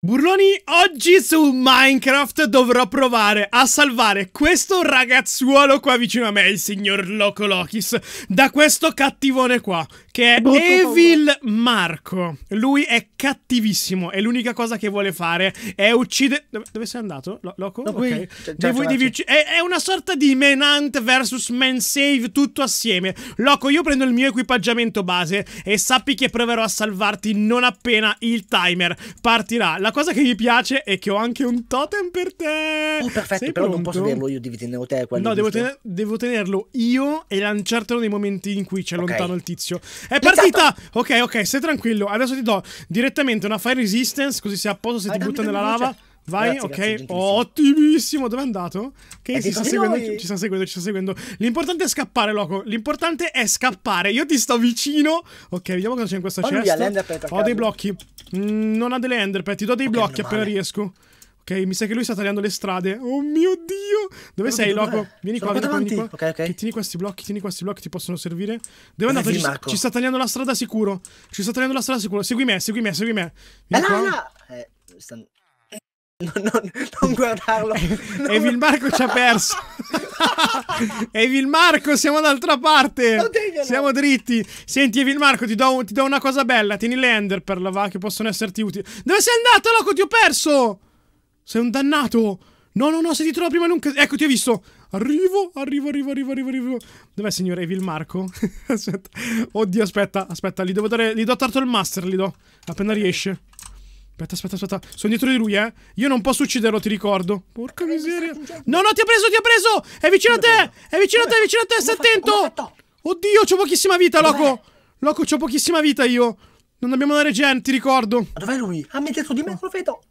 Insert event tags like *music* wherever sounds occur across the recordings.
Burloni, oggi su Minecraft dovrò provare a salvare questo ragazzuolo qua vicino a me, il signor Loco Lokis, da questo cattivone qua, che è Molto Evil paura. Marco. Lui è cattivissimo e l'unica cosa che vuole fare è uccidere... Dove, dove, sei andato? Lo Loco? No, ok. Devo, devi uccidere... È, è, una sorta di Menant vs Save tutto assieme. Loco, io prendo il mio equipaggiamento base e sappi che proverò a salvarti non appena il timer partirà. La la cosa che mi piace è che ho anche un totem per te. Oh, perfetto, Sei però pronto? non posso tenerlo io, devi tenerlo te. No, devo, tener devo, tenerlo io e lanciartelo nei momenti in cui c'è okay. lontano il tizio. È partita! Ok, ok, stai tranquillo. Adesso ti do direttamente una fire resistance, così se a posto se ah, ti butta nella lava. Voce. Vai, Grazie, ok. Grazie, Ottimissimo. Dove è andato? Ok, ci eh, sta, seguendo, ci sta seguendo, ci sta seguendo. L'importante è scappare, loco. L'importante è scappare. Io ti sto vicino. Ok, vediamo cosa c'è in questa Fammi chest. Ho dei blocchi. Mm, non ha delle enderpet. Ti do dei okay, blocchi appena riesco. Ok, mi sa che lui sta tagliando le strade. Oh mio dio! Dove Però sei, loco? Vieni qua, qua vieni qua, vieni qua. Ok, ok. tieni questi blocchi, tieni questi blocchi, ti possono servire. Dove è andato? Ci, ci, sta tagliando la strada sicuro. Ci sta tagliando la strada sicuro. Segui me, segui me, segui me. Vieni ah, qua. No, no. Eh, stanno... Non, non, non, guardarlo. Non... Evil Marco ci ha perso. *laughs* Evil Marco, siamo dall'altra parte. Siamo dritti. Senti, Evil Marco, ti do, ti do, una cosa bella. Tieni l'Ender per la va che possono esserti utili. Dove sei andato, loco? Ti ho perso. Sei un dannato. No, no, no, se ti trovo prima non... Ecco, ti ho visto. Arrivo, arrivo, arrivo, arrivo, arrivo, arrivo. Dov'è, signore Evil Marco? *laughs* aspetta. Oddio, aspetta, aspetta. Gli devo dare... Gli do Turtle Master, gli do. Appena riesce. Aspetta, aspetta, aspetta. Sono dietro di lui, eh. Io non posso ucciderlo, ti ricordo. Porca miseria. No, no, ti ha preso, ti ha preso. È vicino a te. È vicino a te, è vicino a te. Stai attento. Oddio, c'ho pochissima vita, Loco. Loco, c'ho pochissima vita io. Non abbiamo la regen, ti ricordo. Ma dov'è lui? Ha messo di me, lo vedo.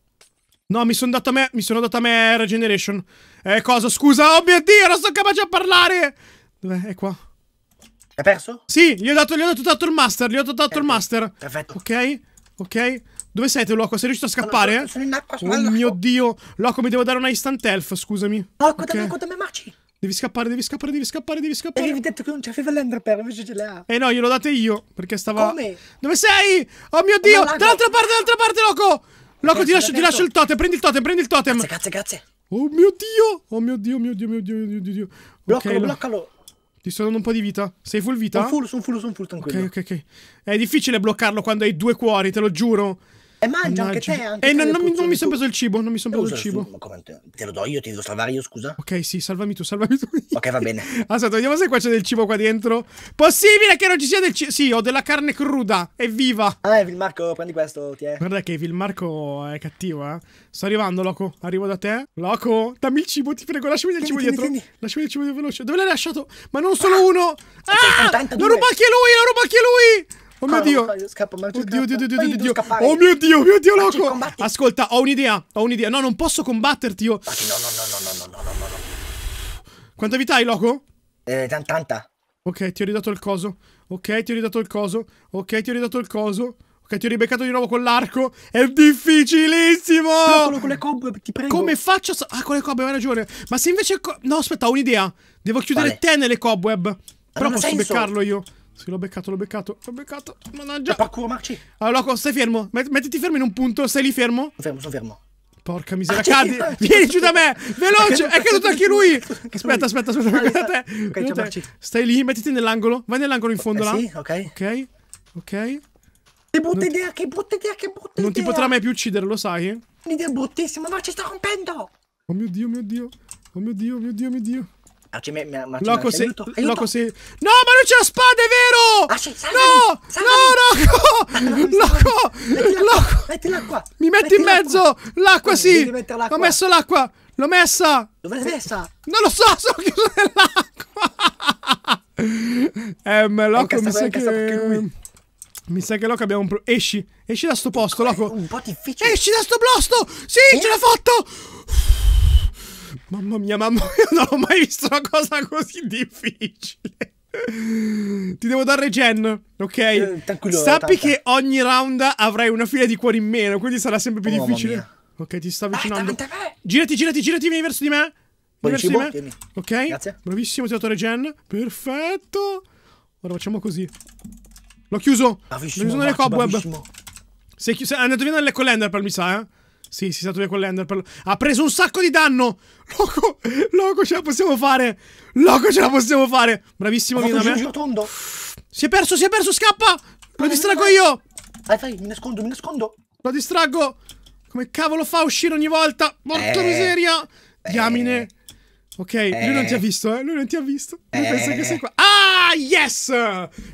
No, mi sono dato a me. Mi sono dato a me eh, regeneration. Eh, cosa? Scusa, oh mio dio, non sono capace a parlare. Dov'è? È qua. Hai perso? Sì, gli ho dato, gli ho dato, tutto il master. Gli ho dato, tutto il master. Perfetto. Ok, ok. Dove siete, Loco? Sei riuscito a scappare? sono in acqua, sono Oh mio dio. Loco, mi devo dare una instant health, scusami. Loco, okay. dammi, dammi maci. Devi scappare, devi scappare, devi scappare, devi scappare. E avevi detto che non c'aveva l'enderpearl, invece ce l'ha. Eh no, glielo date io, perché stava... Come? Dove sei? Oh mio Dio! Dall'altra parte, dall'altra parte, Loco! Loco, ti lascio, ti lascio il totem, prendi il totem, prendi il totem. Grazie, grazie, grazie. Oh mio Dio! Oh mio Dio, mio Dio, mio Dio, mio Dio, Bloccalo, bloccalo. Ti sto dando un po' di vita. Sei full vita? Sono full, sono full, sono full, tranquillo. Ok, ok, ok. È difficile bloccarlo quando hai due cuori, te lo giuro. E mangia anche te. Anche e non, non, non mi sono preso il cibo, non mi sono preso il cibo. come te, te lo do io, ti devo salvare io, scusa. Ok, sì, salvami tu, salvami tu. *laughs* ok, va bene. Aspetta, ah, vediamo se qua c'è del cibo qua dentro. Possibile che non ci sia del cibo? Sì, ho della carne cruda, evviva. Ah, eh, Vilmarco, prendi questo, ti è. Guarda che Vilmarco è cattivo, eh. Sto arrivando, Loco, arrivo da te. Loco, dammi il cibo, ti prego, lasciami del tieni, cibo tieni, dietro. Tieni. Lasciami il cibo veloce. Dove l'hai lasciato? Ma non solo ah, uno. Ah, non ruba anche lui, non ruba anche lui. Oh mio Dio! Oddio, oddio, oddio, oddio, Oh mio Dio, mio Dio, loco! Ascolta, ho un'idea, ho un'idea. No, non posso combatterti io. No, no, no, no, no, no, no, no. Quanta vita hai, loco? Eh, tanta. Ok, ti ho ridato il coso. Ok, ti ho ridato il coso. Ok, ti ho ridato il coso. Ok, ti ho ribeccato di nuovo con l'arco. È difficilissimo! Però con le cobbe, ti prego. Come faccio a... Ah, con le cobbe, hai ragione. Ma se invece... No, aspetta, ho un'idea. Devo chiudere vale. te nelle cobweb. Però posso senso. beccarlo io. Sì, l'ho beccato, l'ho beccato, l'ho beccato. Mannaggia. Eh, Parkour, Marci. Allora, Loco, stai fermo. Met mettiti fermo in un punto, stai lì fermo. Fermo, sono fermo. Porca ah, miseria, ah, cadi. Vieni giù da me. *laughs* Veloce. È caduto anche lui. Aspetta, aspetta, ah, aspetta. aspetta Stai lì, mettiti nell'angolo. Vai nell'angolo in fondo eh, là. Sì, ok. Ok. Ok. Che brutta non... idea, che brutta idea, che brutta non idea. Non ti potrà mai più uccidere, lo sai? Un'idea bruttissima, ma ci sta rompendo. Oh mio Dio, mio Dio. Oh mio Dio, mio Dio, mio Dio. Ah, cioè, mi, mi, mi, Loco, se, aiuto, aiuto. Loco se... No, ma non c'è la spada, è vero! Ah, sì, salvami, no! Salvami. No, Loco! Loco! Mettila Loco! Qua, mettila qua! Mi metti mettila in mezzo! L'acqua, sì! Ho messo l'acqua! L'ho messa! Dove l'hai eh, messa? Non lo so, sono chiuso nell'acqua! *laughs* ehm, Loco, mi sa che... Mi sa che Loco abbiamo un problema. Esci, esci da sto posto, Loco! È Un po' difficile! Esci da sto posto! Sì, eh? ce l'ho fatto! Mamma mia, mamma mia, *laughs* non ho mai visto una cosa così difficile. Ti devo dare gen, ok? Eh, Sappi che ogni round avrai una fila di cuori in meno, quindi sarà sempre più oh, difficile. Ok, ti sto avvicinando. Eh. Girati, girati, girati, vieni verso di me. Vieni verso di me. Vieni. Ok, Grazie. bravissimo, ti ho dato regen. Perfetto. Ora facciamo così. L'ho chiuso. L'ho chiuso nelle cobweb. Sei, chiuso, è andato via nelle collender per mi sa, eh. Sì, si satura con l'ender. Ha preso un sacco di danno. Loco, loco, ce la possiamo fare. Loco, ce la possiamo fare. Bravissimo, Mina. Eh. Si è perso, si è perso, scappa. Lo distraggo io. Vai, vai, mi nascondo, mi nascondo. Lo distraggo. Come cavolo fa a uscire ogni volta? Morto eh, miseria. Eh. Diamine. Eh. Ok, eh. lui non ti ha eh. visto, eh? Lui non ti ha visto. Lui eh. pensa che sei qua. Ah, yes!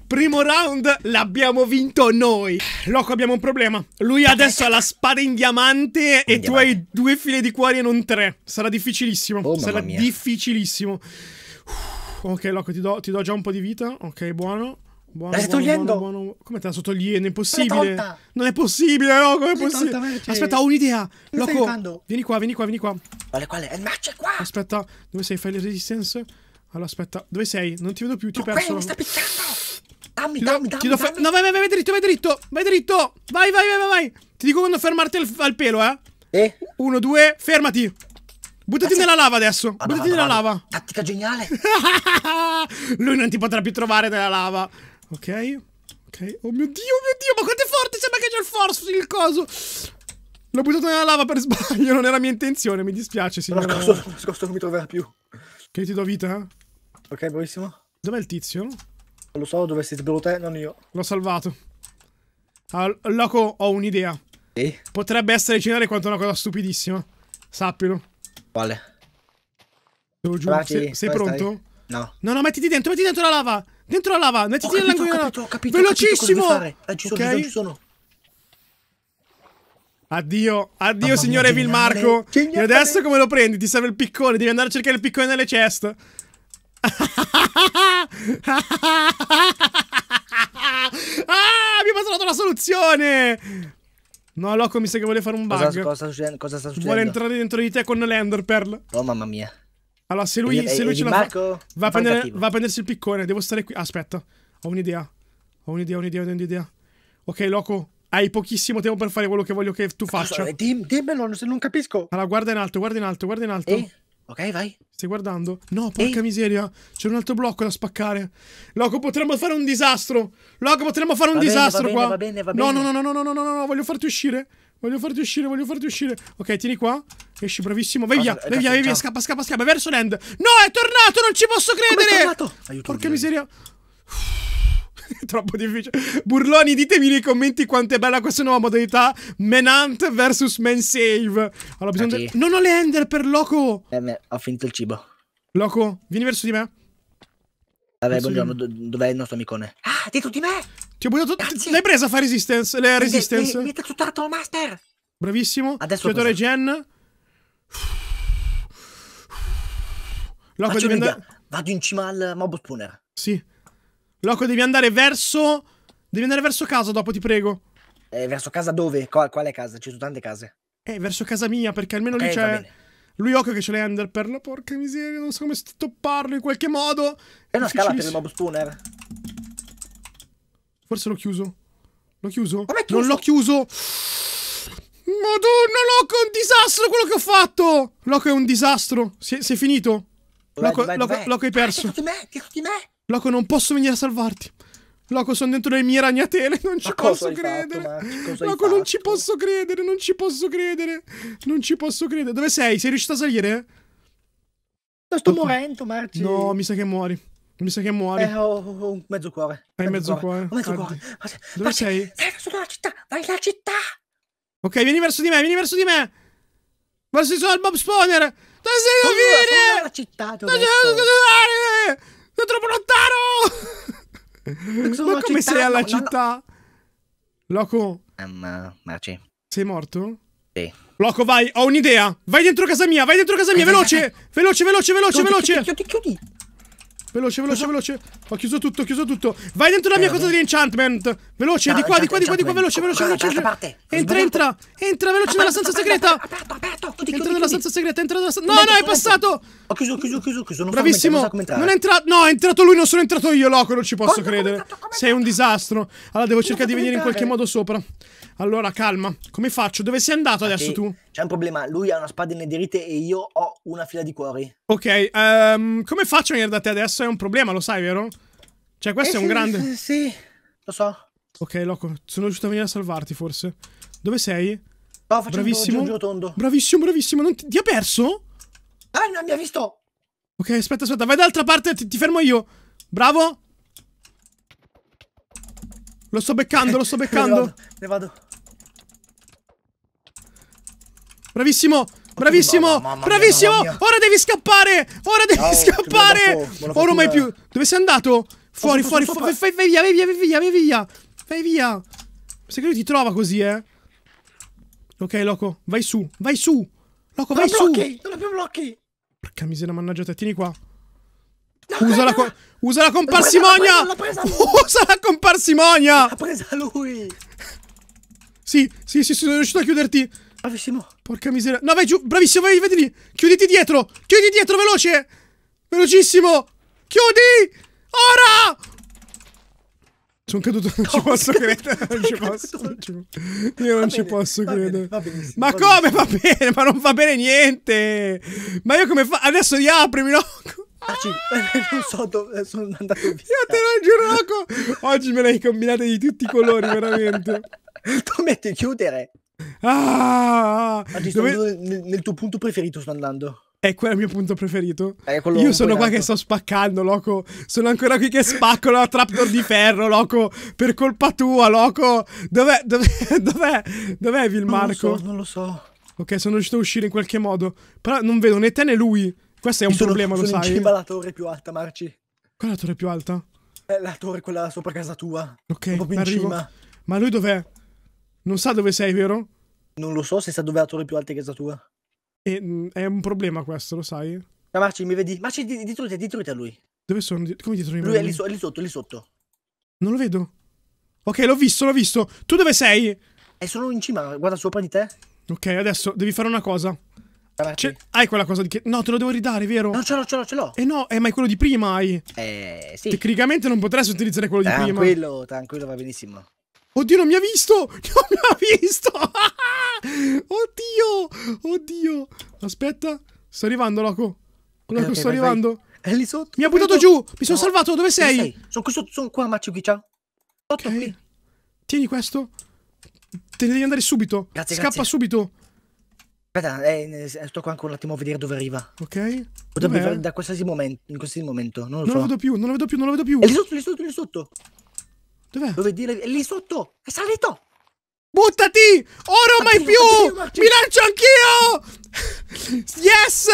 Primo round l'abbiamo vinto noi. Loco, abbiamo un problema. Lui adesso ha la spada in diamante in e diamante. tu hai due file di cuori e non tre. Sarà difficilissimo. Oh, Sarà difficilissimo. Uff. Ok, Loco, ti do, ti do, già un po' di vita. Ok, buono. Buono, stai buono, togliendo? Buono, buono. Come te la sto togliendo? È impossibile. Non è possibile, no? Come è possibile? Aspetta, ho un'idea. Loco, vieni qua, vieni qua, vieni qua. Quale, quale? il match è qua. Aspetta, dove sei? Fai le resistance? Allora, aspetta, dove sei? Non ti vedo più, ti ho no, perso. Mi sta piccando. Dammi, ti dammi, dammi, ti dammi. No, vai, vai, vai, dritto, vai dritto. Vai dritto. Vai, vai, vai, vai, vai. Ti dico quando fermarti al, al pelo, eh. Eh? Uno, due, fermati. Buttati nella lava adesso. Buttati nella lava. Tattica geniale. *laughs* Lui non ti potrà più trovare nella lava. Ok, ok. Oh mio dio, oh mio dio, ma quanto è forte! Sembra che c'è il force, il coso! L'ho buttato nella lava per *laughs* sbaglio, non era mia intenzione, mi dispiace, signora. Ma no, questo non mi troverà più. Che ti do vita? Ok, bravissimo. Dov'è il tizio? Non lo so, dove sei sbagliato te, non io. L'ho salvato. Allora, loco, ho un'idea. Sì? Potrebbe essere cenare quanto una cosa stupidissima. Sappilo. Quale? Devo giù. Sei, sei pronto? Stai? No. No, no, mettiti dentro, mettiti dentro la lava! Dentro la lava, mettiti nella guida. Velocissimo. Aggiù, okay. sono, sono. Addio, addio signore mia, geniale, Vilmarco. E adesso come lo prendi? Ti serve il piccone, devi andare a cercare il piccone nelle ceste. ah, abbiamo trovato la soluzione! No, Loco, mi sa che vuole fare un bug. Cosa, cosa, cosa sta succedendo? Vuole entrare dentro di te con l'Enderpearl. Oh, mamma mia. Allora, se lui, e, se lui ce la Marco, fa, va a, prendere, va a, prendersi il piccone. Devo stare qui. Aspetta, ho un'idea. Ho un'idea, ho un'idea, ho un'idea. Ok, loco, hai pochissimo tempo per fare quello che voglio che tu faccia. Eh, dim, dimmelo, se non capisco. Allora, guarda in alto, guarda in alto, guarda in alto. Eh? Ok, vai. Stai guardando? No, porca Ehi. miseria. C'è un altro blocco da spaccare. Loco, potremmo fare un disastro. Loco, potremmo fare un va disastro bene, va qua. Bene, va bene, va bene. No, no, no, no, no, no, no, no, no, voglio farti uscire. Voglio farti uscire, voglio farti uscire. Ok, tieni qua. Esci, bravissimo. Vai ah, via, eh, vai via, vai via. Scappa, scappa, scappa. Verso l'end. No, è tornato, non ci posso credere. È tornato. Aiuto, Porca miseria. È *laughs* Troppo difficile. Burloni, ditemi nei commenti quanto è bella questa nuova modalità. Menant versus Mansave. Allora, bisogna. Okay. Non ho le ender per Loco. Eh, ho finito il cibo. Loco, vieni verso di me. Vabbè, buongiorno. Dov'è il nostro amicone? Ah, dietro di me. Ti ho buttato. Cazzi. L'hai presa a fare resistance? Le resistance? Mi, mi, mi ha master. Bravissimo. Adesso. Giocatore Gen. Loco devi andare. Vado in cima al mob spooner. Sì. Loco devi andare verso. Devi andare verso casa dopo, ti prego. Eh, verso casa dove? Qual quale casa? Ci sono tante case. Eh, verso casa mia, perché almeno okay, lì c'è. Lui occhio che ce l'hai Ender per la porca miseria, non so come stopparlo in qualche modo. È una scalata del mob spooner. Forse l'ho chiuso. L'ho chiuso? Vabbè, chiuso. Non l'ho chiuso. Madonna, Loco, è un disastro quello che ho fatto. Loco è un disastro. Sei, sei finito? Loco, dov'è, Loco, Loco hai perso. Che me? Che me? Loco, non posso venire a salvarti. Loco, sono dentro le mie ragnatele, non ci posso credere. Fatto, Loco, non ci posso credere, non ci posso credere. Non ci posso credere. Dove sei? Sei riuscito a salire? Sto morendo, Marci. No, mi sa che muori. Mi sa che muori. Eh, ho, oh, oh, ho oh, mezzo cuore. Hai mezzo, mezzo cuore? cuore. mezzo ah, cuore. Dove vai, sei? Vai verso la città, vai alla città. Ok, vieni verso di me, vieni verso di me. Verso sono il Bob Spawner. Dove sei da venire? Sono la città, ti ho detto. Sono troppo lontano. ma come città, sei alla no, città? No, no. Loco. Um, Marci. Sei morto? Sì. Loco, vai, ho un'idea. Vai dentro casa mia, vai dentro casa mia, veloce. Veloce, veloce, veloce, veloce. Chiudi, chiudi, chiudi. Veloce, veloce, veloce. Ho chiuso tutto, ho chiuso tutto. Vai dentro la mia eh, cosa dell'enchantment. Veloce, di qua, di qua, di qua, di qua, veloce, veloce, veloce. Entra, entra. Entra, veloce nella stanza segreta. Aperto, aperto. Entra nella stanza segreta, entra nella stanza. No, no, è passato. Ho chiuso, chiuso, chiuso, chiuso. Bravissimo. Non è entrato. No, è entrato lui, non sono entrato io, loco, non ci posso credere. Sei un disastro. Allora devo cercare di venire in qualche modo sopra. Allora, calma. Come faccio? Dove sei andato ah, adesso tu? C'è un problema, lui ha una spada inederite e io ho una fila di cuori. Ok, um, come faccio a venire da te adesso? È un problema, lo sai, vero? Cioè, questo eh, è un sì, grande... Sì, lo so. Ok, Loco, sono riuscito a venire a salvarti, forse. Dove sei? No, facendo bravissimo. un giro tondo. Bravissimo, bravissimo. Non ti... ti... ha perso? Ah, non mi ha visto. Ok, aspetta, aspetta. Vai dall'altra parte, ti, ti fermo io. Bravo. Lo sto beccando, lo sto beccando. ne, vado, Bravissimo. Bravissimo, mamma, mamma bravissimo! Mia, Ora devi scappare! Ora devi Ciao, scappare! Ora mai più! Dove sei andato? Fuori, fuori, fuori, fai via, vai via, vai via, vai via. Vai via. Sai che ti trova così, eh? Ok, Loco, vai su, vai su. Loco, vai su. Blocchi, non abbiamo blocchi. Porca miseria, mannaggia te, tieni qua. No, usa, la co usa la comparsimonia! L'ha presa, presa, usa la comparsimonia! L'ha presa lui! *laughs* Sì, sì, sì, sono riuscito a chiuderti. Bravissimo. Porca miseria. No, vai giù, bravissimo, vai, vedi lì. Chiuditi dietro, chiudi dietro, veloce. Velocissimo. Chiudi! Ora! Sono caduto, non ci posso credere, non ci posso, io non ci posso credere. ma come va bene? Ma non va bene niente! Ma io come fa? Adesso riaprimi, no? Ah, eh, non so dove eh, sono andato via. Io te lo giuro, oggi me l'hai hai di tutti i colori, veramente. *laughs* tu metti chiudere. Ah! ah, ah. Dove... nel, nel tuo punto preferito sto andando. E quello è il mio punto preferito. Io sono qua che sto spaccando, loco. Sono ancora qui che spacco la trapdoor di ferro, loco. Per colpa tua, loco. Dov'è, dov'è, *laughs* dov'è, dov'è Vilmarco? Non lo so, non lo so. Ok, sono riuscito a uscire in qualche modo. Però non vedo né te né lui. Questo è un sono, problema, sono lo sai. Sono in cima alla torre più alta, Marci. Qual è la torre più alta? È eh, la torre, quella sopra casa tua. Ok, proprio in cima. Ma lui dov'è? Non sa dove sei, vero? Non lo so se sa dove è la torre più alta di casa tua. E, mh, mm, è un problema questo, lo sai? Ma Marci, mi vedi? Marci, di, di, di, di te lui. Dove sono? Di, come dietro di me? Lui è lì, so, lì sotto, lì sotto. Non lo vedo. Ok, l'ho visto, l'ho visto. Tu dove sei? È eh, solo in cima, guarda sopra di te. Ok, adesso devi fare una cosa. Hai quella cosa di che... No, te lo devo ridare, vero? No, ce l'ho, ce l'ho, ce l'ho. Eh no, eh, ma è quello di prima hai. Eh, sì. Tecnicamente non potresti utilizzare quello tranquillo, di prima. Tranquillo, tranquillo, va benissimo. Oddio, non mi ha visto! *laughs* Non mi ha visto! *laughs* Oddio! Aspetta, sta arrivando, loco. Loco, okay, sto vai, arrivando. Vai. È lì sotto. Mi ha buttato giù. Mi sono no. salvato. Dove sei? sei? Sono qui sotto, sono qua, Maciuki. Ciao. Sotto okay. qui. Tieni questo. Te ne devi andare subito. Grazie, Scappa grazie. subito. Aspetta, eh, eh sto qua ancora un attimo a vedere dove arriva. Ok. Potrebbe arrivare da qualsiasi momento. In qualsiasi momento. Non lo, non so. lo vedo più, non lo vedo più, non lo vedo più. È lì sotto, lì sotto, lì sotto. Dov'è? Dove dire? È lì sotto. È salito. Buttati! Ora o mai più! Mi lancio anch'io! yes!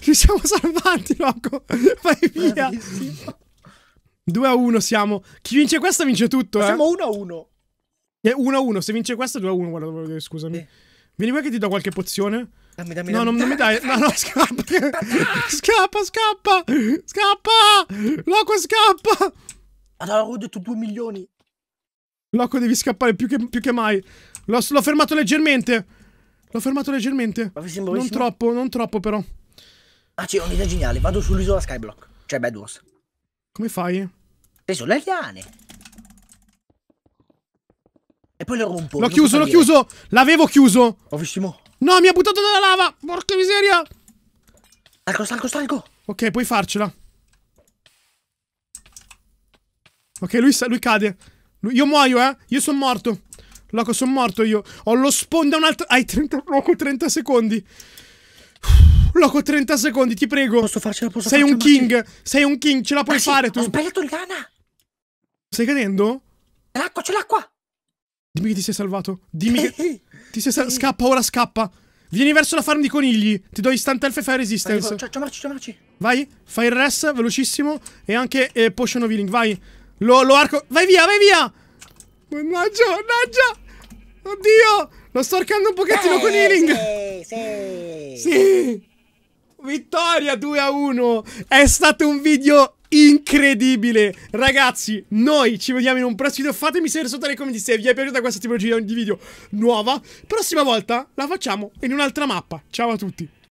Ci siamo salvati, Rocco. Vai via. 2 a 1 siamo. Chi vince questa vince tutto, eh. Siamo 1 a 1. È 1 a 1. Se vince questo, 2 a 1. Guarda, scusami. Eh. Vieni qua che ti do qualche pozione. Dammi, dammi, no, dammi. non, non mi dai. No, no, scappa. *laughs* scappa, scappa. Scappa. Loco, scappa. Allora, ho detto 2 milioni. Loco, devi scappare più che, più che mai. L'ho fermato leggermente. L'ho fermato leggermente. Ma non troppo, non troppo però. Ah, c'è un'idea geniale. Vado sull'isola Skyblock. Cioè Bedwars. Come fai? Sei sulle liane. E poi le rompo. L'ho chiuso, l'ho chiuso. L'avevo chiuso. Ho No, mi ha buttato dalla lava. Porca miseria. Stanco, stanco, stanco. Ok, puoi farcela. Ok, lui, lui cade. io muoio, eh. Io sono morto. Loco, sono morto io. Ho lo sponda un altro... Hai 30... Loco, 30 secondi. Loco, 30 secondi, ti prego. Posso farcela, posso Sei un king. Marci. Sei un king, ce la puoi Marci, fare tu. Ho sbagliato il lana. Stai cadendo? L'acqua, c'è l'acqua. Dimmi che ti sei salvato. Dimmi che... ti sei salvato. Scappa, ora scappa. Vieni verso la farm di conigli. Ti do instant health e fai resistance. Ciao, ciao, marci, ciao, marci. Vai, fire il res, velocissimo. E anche eh, potion of healing, vai. Lo, lo arco. Vai via, vai via. Mannaggia, mannaggia! Oddio! Lo sto arcando un pochettino eh, con healing! Sì, sì! Sì! Vittoria 2 a 1! È stato un video incredibile ragazzi noi ci vediamo in un prossimo video fatemi sapere sotto nei commenti se vi è piaciuta questa tipologia di video nuova prossima volta la facciamo in un'altra mappa ciao a tutti